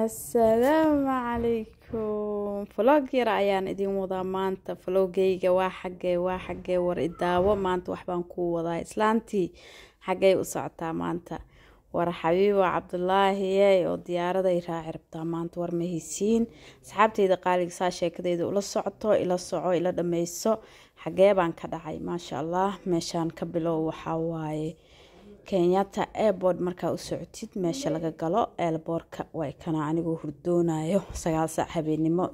assalaamu calaykum vlog yar ayaan idin wadaa maanta vlogayga waa xaggee waa xaggee war idaawo maanta waxbaan kuu wadaa islaantii xaggay u socotaa maanta war xabiibo cabdulaahiyey oo diyaaraday raaci rabtaa maanta war ma heysiin asxaabteyda saa sheekadeyda ula socoto ila soco ila dhammayso xaggee baan ka dhacay maasha allah meeshaan ka bilow waxaa waaye kenyata airboard markaa u socotid meesha laga galo eelboorka way kana anigoo hurdoonayo sagaal saac habeenimo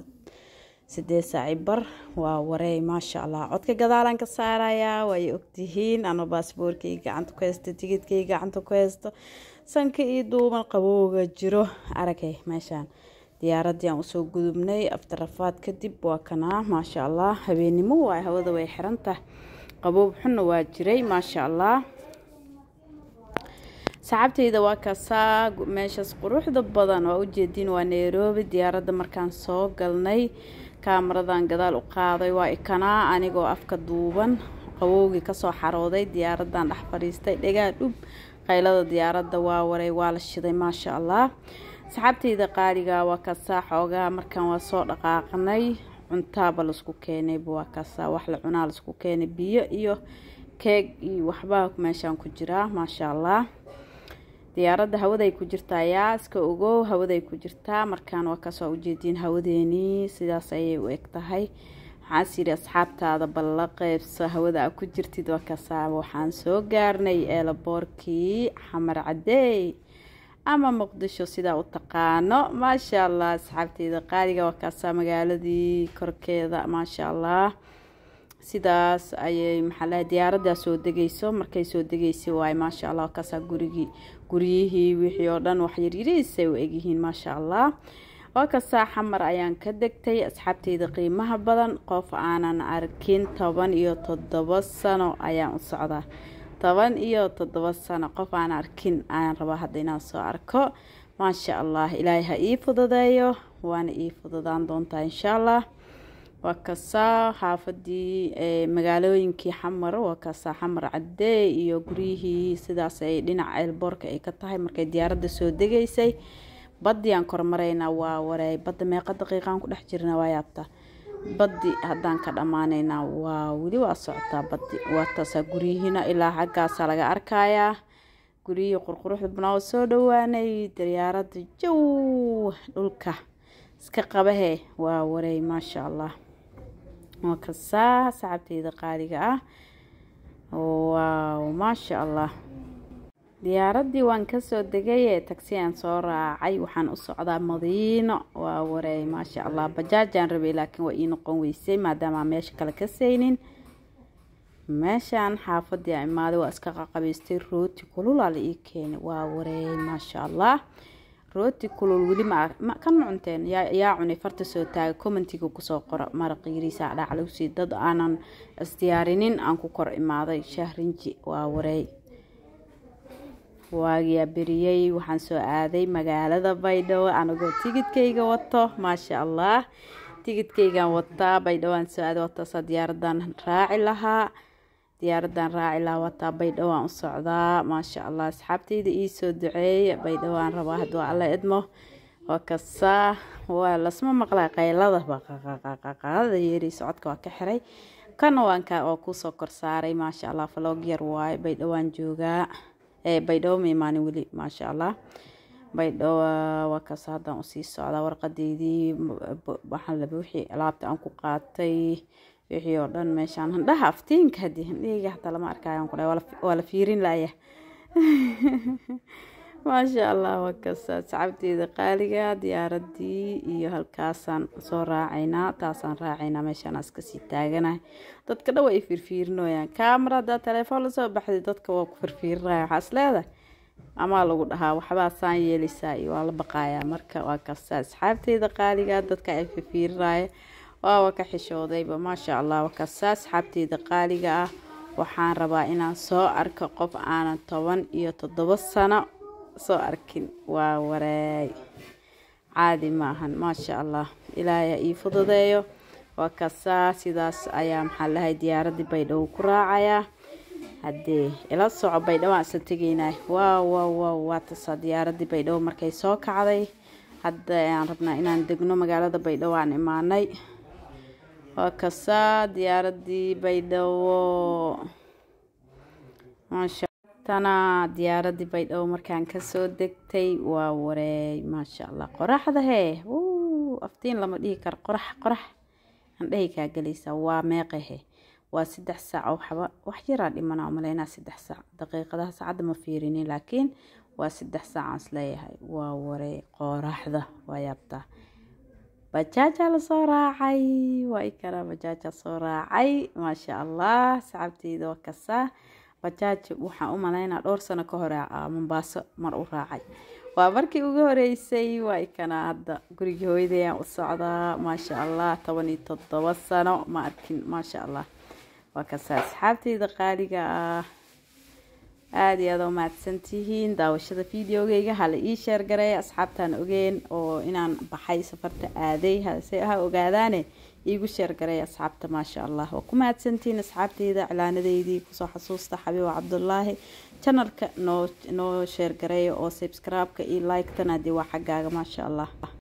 sideed saaci bar waa wareey maasha allah codka gadaalaan ka saarayaa waay ogtihiin ano baasboorkayga gacanta ku haysto tigidkayga gacanta ku haysto sanka iyo duuban qabooga jiro aragay meeshaan diyaaradii aan usoo gudubnay aftarafaad kadib waa kanaa maasha allah habeenimo waay hawada way xirantahay qaboob xunna waa jiray maasha allah saxaabteyda waa kasaa meeshaas quruxda badan waa ujeediin waa nairobi diyaaradda markaan soo galnay kaamaradan gadaal u qaaday waa ikanaa anigoo afka duuban qawowgii kasoo xarooday diyaaradan dhex fadhiistay dhegaa dhub qaylada diyaaradda waa waray waa la shiday maasha allah saxaabteyda qaaliga waa kasaa xoogaa markaan waa soo dhaqaaqnay cuntaaba lasku keenayba waa kasaa wax la cunaa lasku keenay biyo iyo keeg iyo waxbaa meeshaan ku jiraa maasha allah diyaaradda hawaday ku jirtaa iska ogow hawaday ku jirtaa markaan waa kasoo ujeediin hawadeenii sidaas ayay u eg tahay waxaas yidhi asxaabtaada balla qeybsa hawada a ku jirtid waa kasaaba waxaan soo gaarnay eelaboorkii xamar cadeey ama muqdisho sidaa u taqaano maasha allah asxaabteyda qaaliga waa kaasaa magaaladii korkeeda maasha allah sidaas ayay maxaa diyaaraddaa soo degayso markay soo degaysay waaye maasha allah waa gurigii guryihii wixii oo dhan wax yaryarihiisay u egyihiin maasha allah oo ka saaxa mar ayaan ka degtay asxaabteyda qiimaha badan qof aanan arkin toban iyo toddobo sano ayaan u socdaa toban iyo toddobo sano qof aan arkin ayaan rabaa hadda inaan soo arko maasha allah ilaahay ha ii fududeeyo waana ii fududaan doontaa insha allah waa kasaa xaafadii magaalooyinkii xamar waa kasaa xamar cadee iyo guryihii sidaas ay dhinaca ceelboorka ay ka tahay markay diyaaradda soo degaysay baddiaan kormaraynaa waa warey badda meeqa daqiiqaan ku dhex jirna waa yaabtaa baddi haddaan ka dhammaanaynaa waa weli waa socotaa baddi waa taasaa guryihiina ilaa xaggaasaa laga arkayaa guryihii qurquruxda banaa soo dhawaanay diyaaradda jaw dhulka iska qabahee waa warey maashaa allah waa kasaa sacabteyda qaaliga ah waw maasha allah diyaaraddii waan kasoo degay ee tagsi aan soo raacay waxaan u socdaa madiino waa wareey maasha allah bajaajaan rabay laakiin waa ii noqon weysay maadaama aan meesha kale ka saynin meeshaan xaafadii imaaday waa iska qaqabaystay rooti kululaa la ii keenay waa wareey maasha allah rooti kulul weli ma kan cunteen yaa cunay farta soo taaga commentiga kusoo qora maraq yiriisa dhaclowsi dad aanan isdiyaarinin aan ku kor imaaday shahrinji waa wareey waagiyaa beriyey waxaan soo aaday magaalada baydhabo anagoo tigidkayga wato maasha allah tigidkaygaan wataa baydhabo aan soo aaday watas diyaaradan raaci lahaa diyaaradan raaci laawataa baydhabo aan u socdaa maasha allah asxaabtayda iisoo duceey baydhabo aan rabaa hadduu alla idmo waa kasaa waa lasma maqlaa qaylada baqaqaqaqaqaqada yeeri socodka waa ka xiray kana waanka oo kuusoo korsaaray maasha allah falog yar waaye baydhawaan joogaa ee baydhabo maimaanin weli maasha allah baydhabo waa kaasa haddaan usii socdaa warqadeydii waxaan laba wixii alaabta aan ku qaatay wixii oo dhan meeshaan handhaha aftiinka haddii handhahayga hataa lama arkaayan kudhahay waa la fiirin laaya maasha allah wakasaa sacabteeda qaaliga diyaaradii iyo halkaasaan soo raacaynaa taasaan raacaynaa meeshaan iskasii taaganahay dadka dhan waa ay fiirfiirinooyaan kaamara haddaa telefoon lasoo baxday dadka waa ku firfiirinaya waxaa is leedahay amaa lagu dhahaa waxbaa saan yeelaysaa iyo waa la baqaayaa marka waa kasaa asxaabteeda qaaliga dadka ay firfiirinaya waawa ka xishoodayba maasha allah wakaasa asxaabteyda qaaliga ah waxaan rabaa inaan soo arko qof aanan toban iyo toddobo sano soo arkin waa waraay caadi maahan maasha allah ilaahaya ii fududeeyo wakasaa sidaas ayaa maxaa lahay diyaaradii baydhabo ku raacayaa haddee ila soco baydhabo aan isa tegeynay waa wa wa waa tasaa diyaaradii baydhabo markay soo kacday hadda aan rabnaa inaan degno magaalada baydhabo aan imaanay waa kasaa diyaaradii baydhabo maashatana diyaaradii baydhabo markaan kasoo degtay waa wareey maasha allah qoraxda hee aftiin lama dhihi kar qorax qorax andhehi kaa gelaysaa waa meeqehe waa saddex saac waxba wax yaraa dhimana malaynaa saddex saac daqiiqadaha saacadda ma fiirinin laakiin waa saddex saac aan isleeyahay waa wareey qoraxda waa yaabtaa bajaajaa lasoo raacay waa i karaa bajaajaa soo raacay maasha allah saxaabteyda waa kasaa bajaaj waxaan u malaynaa dhowr sano ka hore ah, mumbaaso mar u raacay waa markii ugu horeysay waa i kanaa hadda gurigii hooyadayaan u socdaa maasha allah toban iyo toddoba sano ma arkin maasha allah waa kasaa asxaabteyda qaaliga ah aada iyo aada u mahadsantihiin daawashada videogeyga hala ii sheer sheergarey asxaabtaan ogeen oo inaan baxay safarta aaday hase ha ah ogaadaane iigu sheer sheergarey asxaabta maasha allah waa ku mahadsantihiin asxaabteyda cilaanadeydii kusoo xasuusta xabiibo cabdulaahi janalka noo noo sheergareeya oo subscribe-ka iyo like-tan haddii waa xaggaaga maasha allah